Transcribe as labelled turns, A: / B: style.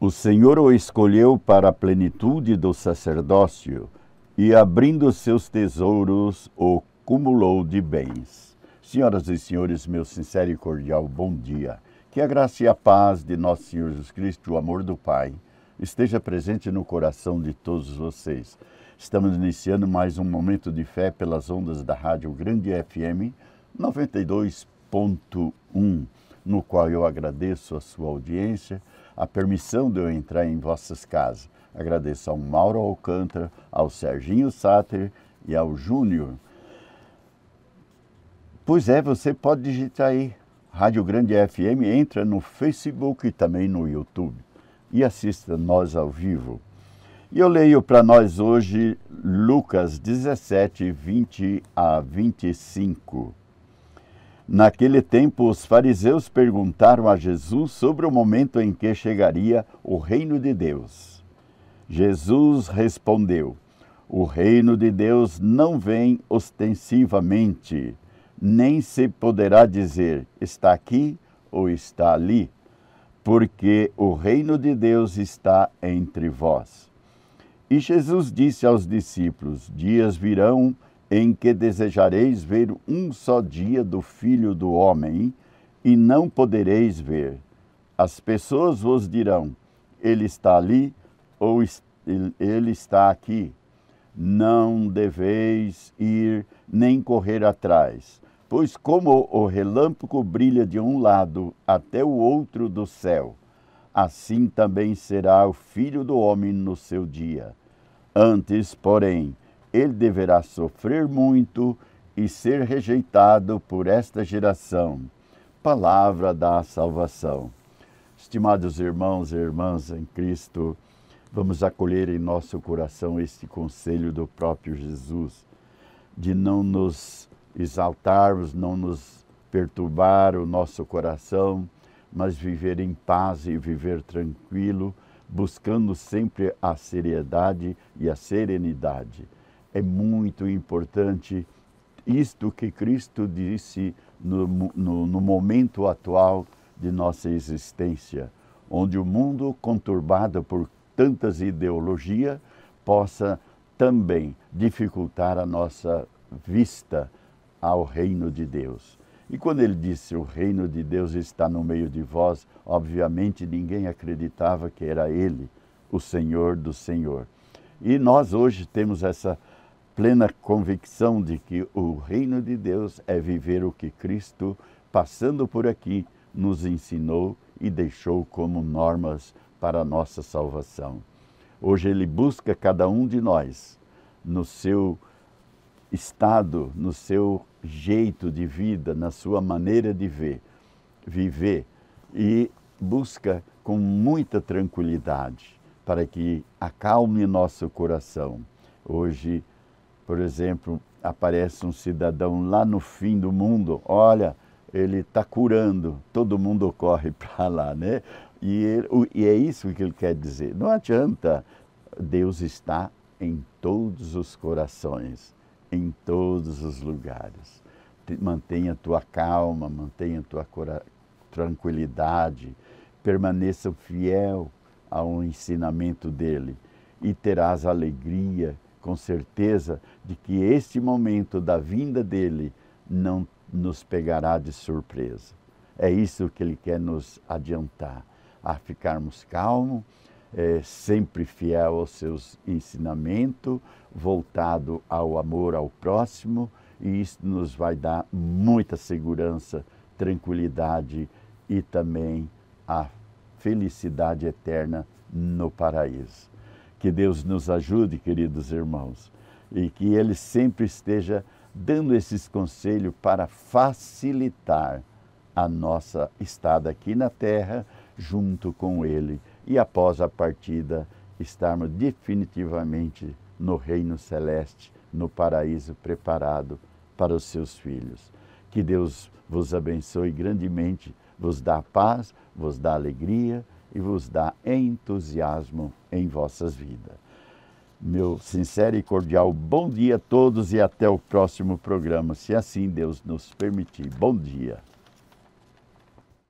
A: O Senhor o escolheu para a plenitude do sacerdócio e, abrindo seus tesouros, o cumulou de bens. Senhoras e senhores, meu sincero e cordial bom dia. Que a graça e a paz de nosso Senhor Jesus Cristo, o amor do Pai, esteja presente no coração de todos vocês. Estamos iniciando mais um momento de fé pelas ondas da Rádio Grande FM 92.1 no qual eu agradeço a sua audiência, a permissão de eu entrar em vossas casas. Agradeço ao Mauro Alcântara, ao Serginho Sáter e ao Júnior. Pois é, você pode digitar aí. Rádio Grande FM entra no Facebook e também no YouTube e assista nós ao vivo. E eu leio para nós hoje Lucas 17, 20 a 25. Naquele tempo, os fariseus perguntaram a Jesus sobre o momento em que chegaria o reino de Deus. Jesus respondeu: O reino de Deus não vem ostensivamente, nem se poderá dizer está aqui ou está ali, porque o reino de Deus está entre vós. E Jesus disse aos discípulos: Dias virão em que desejareis ver um só dia do Filho do Homem, e não podereis ver. As pessoas vos dirão: Ele está ali ou ele está aqui. Não deveis ir nem correr atrás, pois, como o relâmpago brilha de um lado até o outro do céu, assim também será o Filho do Homem no seu dia. Antes, porém, ele deverá sofrer muito e ser rejeitado por esta geração. Palavra da salvação. Estimados irmãos e irmãs em Cristo, vamos acolher em nosso coração este conselho do próprio Jesus, de não nos exaltarmos, não nos perturbar o nosso coração, mas viver em paz e viver tranquilo, buscando sempre a seriedade e a serenidade é muito importante isto que Cristo disse no, no, no momento atual de nossa existência, onde o mundo conturbado por tantas ideologias possa também dificultar a nossa vista ao reino de Deus. E quando ele disse o reino de Deus está no meio de vós, obviamente ninguém acreditava que era ele, o Senhor do Senhor. E nós hoje temos essa plena convicção de que o reino de Deus é viver o que Cristo, passando por aqui, nos ensinou e deixou como normas para a nossa salvação. Hoje ele busca cada um de nós no seu estado, no seu jeito de vida, na sua maneira de ver, viver e busca com muita tranquilidade para que acalme nosso coração. Hoje por exemplo, aparece um cidadão lá no fim do mundo, olha, ele está curando, todo mundo corre para lá, né? E, ele, e, é isso que ele quer dizer. Não adianta, Deus está em todos os corações, em todos os lugares. Mantenha tua calma, mantenha tua tranquilidade, permaneça fiel ao ensinamento dele e terás alegria com certeza de que este momento da vinda dele não nos pegará de surpresa. É isso que ele quer nos adiantar, a ficarmos calmos, é, sempre fiel aos seus ensinamentos, voltado ao amor ao próximo, e isso nos vai dar muita segurança, tranquilidade e também a felicidade eterna no paraíso. Que Deus nos ajude, queridos irmãos, e que Ele sempre esteja dando esses conselhos para facilitar a nossa estada aqui na terra junto com Ele e após a partida estarmos definitivamente no reino celeste, no paraíso preparado para os seus filhos. Que Deus vos abençoe grandemente, vos dá paz, vos dá alegria e vos dá entusiasmo em vossas vidas. Meu sincero e cordial bom dia a todos e até o próximo programa, se assim Deus nos permitir. Bom dia.